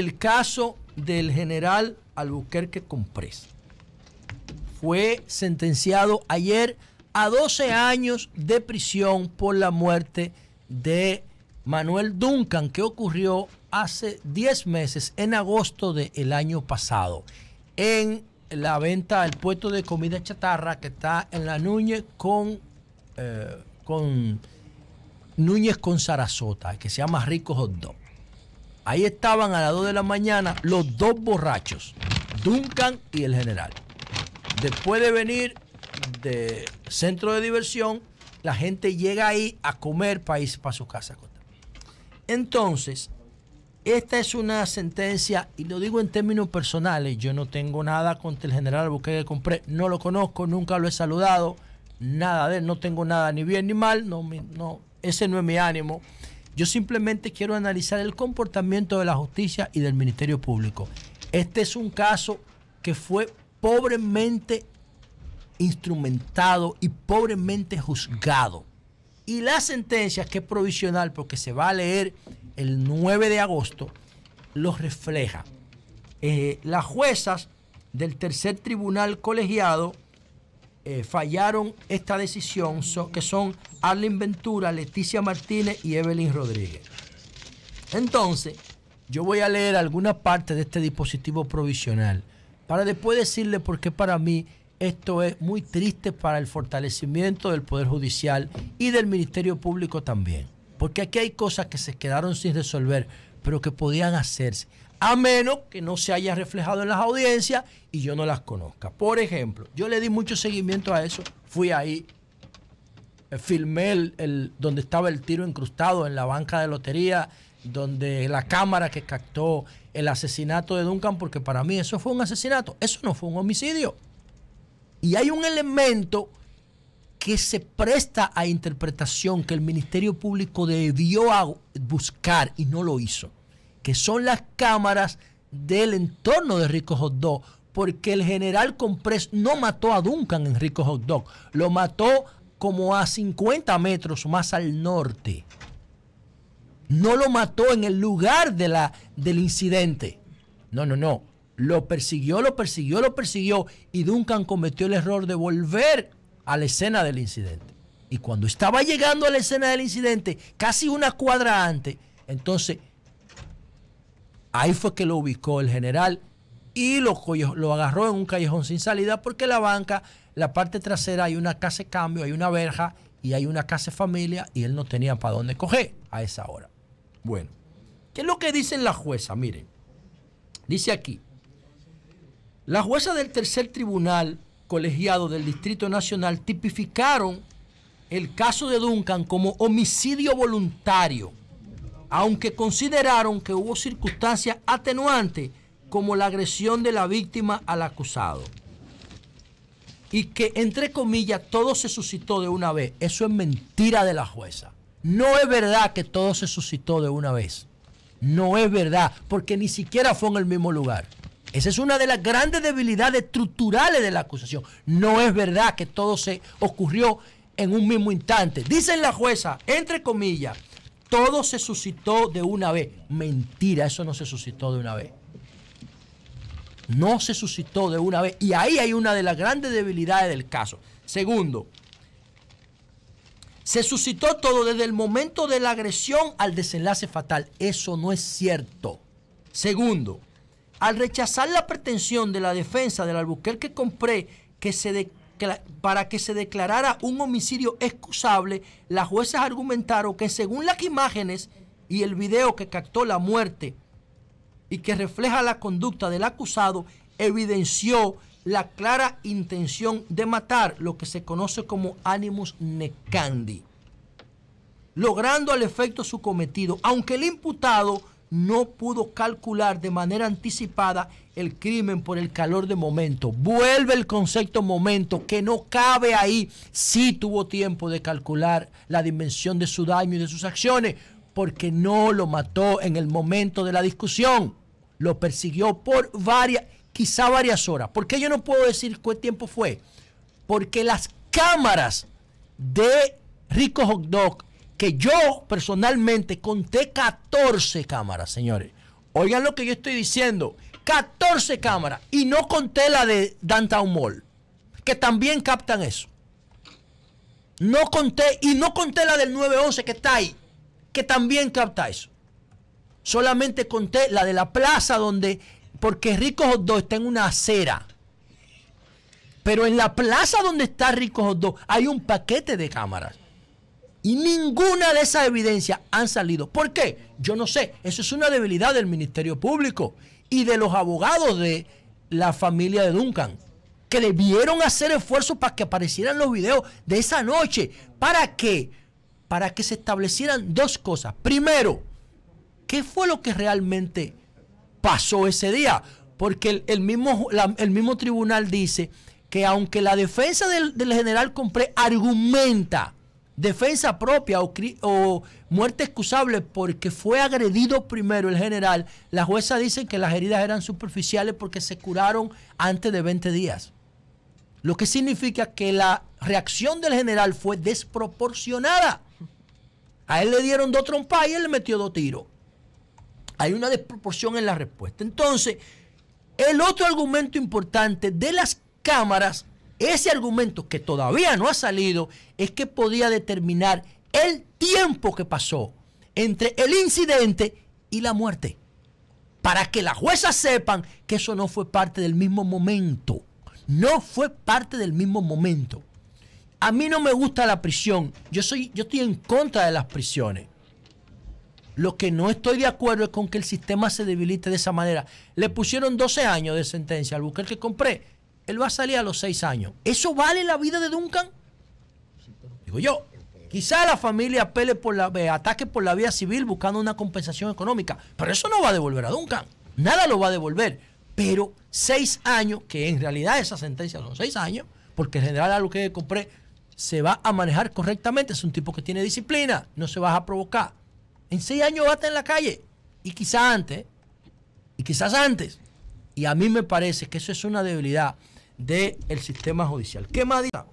el caso del general Albuquerque Comprés. Fue sentenciado ayer a 12 años de prisión por la muerte de Manuel Duncan, que ocurrió hace 10 meses, en agosto del año pasado, en la venta del puesto de comida chatarra que está en la Núñez con, eh, con Núñez con Sarasota, que se llama Rico Hot Ahí estaban a las 2 de la mañana los dos borrachos, Duncan y el general. Después de venir de centro de diversión, la gente llega ahí a comer para irse para su casa. Entonces, esta es una sentencia, y lo digo en términos personales, yo no tengo nada contra el general Buque compré, no lo conozco, nunca lo he saludado, nada de él, no tengo nada ni bien ni mal, no, no, ese no es mi ánimo. Yo simplemente quiero analizar el comportamiento de la justicia y del Ministerio Público. Este es un caso que fue pobremente instrumentado y pobremente juzgado. Y la sentencia, que es provisional porque se va a leer el 9 de agosto, los refleja. Eh, las juezas del tercer tribunal colegiado eh, fallaron esta decisión, que son Arlene Ventura, Leticia Martínez y Evelyn Rodríguez. Entonces, yo voy a leer alguna parte de este dispositivo provisional para después decirle por qué para mí esto es muy triste para el fortalecimiento del Poder Judicial y del Ministerio Público también. Porque aquí hay cosas que se quedaron sin resolver, pero que podían hacerse a menos que no se haya reflejado en las audiencias y yo no las conozca. Por ejemplo, yo le di mucho seguimiento a eso, fui ahí, eh, filmé donde estaba el tiro incrustado en la banca de lotería, donde la cámara que captó el asesinato de Duncan, porque para mí eso fue un asesinato, eso no fue un homicidio. Y hay un elemento que se presta a interpretación que el Ministerio Público debió buscar y no lo hizo que son las cámaras del entorno de Rico Hot Dog, porque el general Comprés no mató a Duncan en Rico Hot Dog, lo mató como a 50 metros más al norte. No lo mató en el lugar de la, del incidente. No, no, no. Lo persiguió, lo persiguió, lo persiguió y Duncan cometió el error de volver a la escena del incidente. Y cuando estaba llegando a la escena del incidente, casi una cuadra antes, entonces Ahí fue que lo ubicó el general y lo, lo agarró en un callejón sin salida porque la banca, la parte trasera, hay una casa de cambio, hay una verja y hay una casa de familia y él no tenía para dónde coger a esa hora. Bueno, ¿qué es lo que dicen la jueza? Miren, dice aquí, la jueza del tercer tribunal colegiado del Distrito Nacional tipificaron el caso de Duncan como homicidio voluntario aunque consideraron que hubo circunstancias atenuantes como la agresión de la víctima al acusado. Y que, entre comillas, todo se suscitó de una vez. Eso es mentira de la jueza. No es verdad que todo se suscitó de una vez. No es verdad, porque ni siquiera fue en el mismo lugar. Esa es una de las grandes debilidades estructurales de la acusación. No es verdad que todo se ocurrió en un mismo instante. Dicen la jueza, entre comillas, todo se suscitó de una vez. Mentira, eso no se suscitó de una vez. No se suscitó de una vez. Y ahí hay una de las grandes debilidades del caso. Segundo, se suscitó todo desde el momento de la agresión al desenlace fatal. Eso no es cierto. Segundo, al rechazar la pretensión de la defensa del Albuquerque compré que se, declaró para que se declarara un homicidio excusable, las jueces argumentaron que según las imágenes y el video que captó la muerte y que refleja la conducta del acusado, evidenció la clara intención de matar, lo que se conoce como animus necandi, logrando al efecto su cometido, aunque el imputado no pudo calcular de manera anticipada el crimen por el calor de momento. Vuelve el concepto momento que no cabe ahí. Sí tuvo tiempo de calcular la dimensión de su daño y de sus acciones porque no lo mató en el momento de la discusión. Lo persiguió por varias, quizá varias horas. ¿Por qué yo no puedo decir cuál tiempo fue? Porque las cámaras de Rico Hot que yo personalmente conté 14 cámaras, señores. Oigan lo que yo estoy diciendo. 14 cámaras. Y no conté la de Downtown Mall, que también captan eso. No conté, y no conté la del 911 que está ahí, que también capta eso. Solamente conté la de la plaza donde, porque Rico está en una acera. Pero en la plaza donde está Rico dos hay un paquete de cámaras. Y ninguna de esas evidencias han salido. ¿Por qué? Yo no sé. Eso es una debilidad del Ministerio Público y de los abogados de la familia de Duncan, que debieron hacer esfuerzos para que aparecieran los videos de esa noche. ¿Para qué? Para que se establecieran dos cosas. Primero, ¿qué fue lo que realmente pasó ese día? Porque el, mismo, el mismo tribunal dice que aunque la defensa del, del general Compré argumenta defensa propia o, muerte excusable porque fue agredido primero el general, la jueza dice que las heridas eran superficiales porque se curaron antes de 20 días. Lo que significa que la reacción del general fue desproporcionada. A él le dieron dos trompas y él le metió dos tiros. Hay una desproporción en la respuesta. Entonces, el otro argumento importante de las cámaras ese argumento que todavía no ha salido es que podía determinar el tiempo que pasó entre el incidente y la muerte. Para que las juezas sepan que eso no fue parte del mismo momento. No fue parte del mismo momento. A mí no me gusta la prisión. Yo, soy, yo estoy en contra de las prisiones. Lo que no estoy de acuerdo es con que el sistema se debilite de esa manera. Le pusieron 12 años de sentencia al buscar que compré él va a salir a los seis años. ¿Eso vale la vida de Duncan? Digo yo. Quizá la familia por la, eh, ataque por la vía civil buscando una compensación económica, pero eso no va a devolver a Duncan. Nada lo va a devolver. Pero seis años, que en realidad esa sentencia son seis años, porque en general a lo que compré se va a manejar correctamente. Es un tipo que tiene disciplina, no se va a provocar. En seis años va a estar en la calle. Y quizá antes. Y quizás antes. Y a mí me parece que eso es una debilidad del sistema judicial. ¿Qué más dice?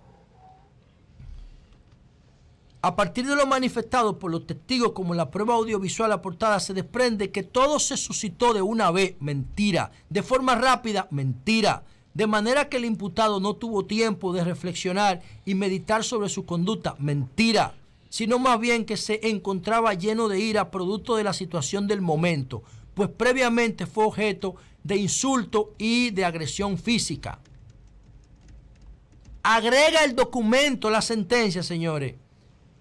A partir de lo manifestado por los testigos como la prueba audiovisual aportada, se desprende que todo se suscitó de una vez, mentira, de forma rápida, mentira, de manera que el imputado no tuvo tiempo de reflexionar y meditar sobre su conducta, mentira, sino más bien que se encontraba lleno de ira producto de la situación del momento, pues previamente fue objeto de insulto y de agresión física agrega el documento, la sentencia, señores.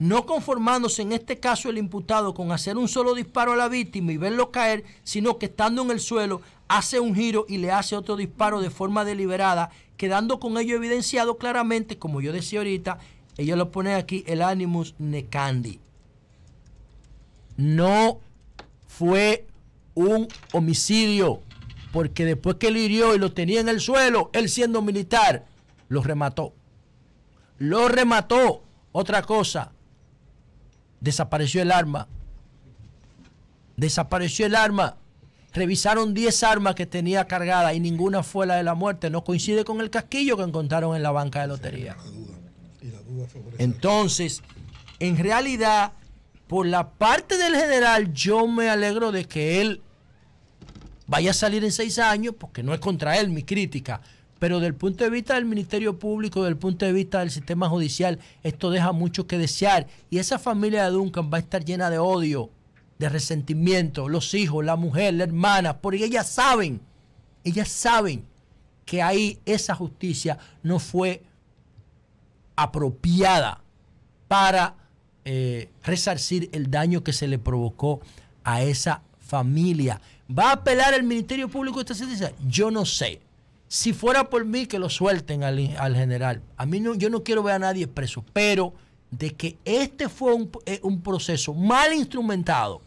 No conformándose en este caso el imputado con hacer un solo disparo a la víctima y verlo caer, sino que estando en el suelo hace un giro y le hace otro disparo de forma deliberada, quedando con ello evidenciado claramente, como yo decía ahorita, ella lo pone aquí, el animus necandi. No fue un homicidio, porque después que lo hirió y lo tenía en el suelo, él siendo militar, lo remató. Lo remató. Otra cosa, desapareció el arma. Desapareció el arma. Revisaron 10 armas que tenía cargada y ninguna fue la de la muerte. No coincide con el casquillo que encontraron en la banca de lotería. Entonces, en realidad, por la parte del general, yo me alegro de que él vaya a salir en seis años, porque no es contra él mi crítica, pero del punto de vista del Ministerio Público, del punto de vista del sistema judicial, esto deja mucho que desear. Y esa familia de Duncan va a estar llena de odio, de resentimiento. Los hijos, la mujer, la hermana, porque ellas saben, ellas saben que ahí esa justicia no fue apropiada para eh, resarcir el daño que se le provocó a esa familia. ¿Va a apelar el Ministerio Público esta sentencia? Yo no sé. Si fuera por mí que lo suelten al, general. A mí no, yo no quiero ver a nadie preso, pero de que este fue un, eh, un proceso mal instrumentado,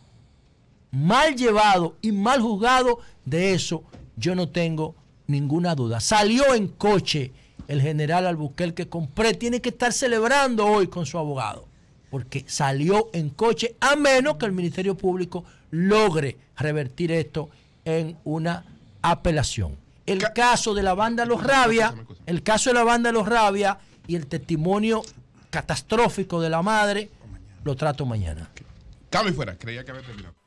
mal llevado y mal juzgado, de eso yo no tengo ninguna duda. Salió en coche el general Albuquerque que compré, tiene que estar celebrando hoy con su abogado, porque salió en coche, a menos que el Ministerio Público logre revertir esto en una apelación el caso de la banda Los Rabia, el caso de la banda Los Rabia y el testimonio catastrófico de la madre, lo trato mañana. Cabe fuera, creía que había terminado.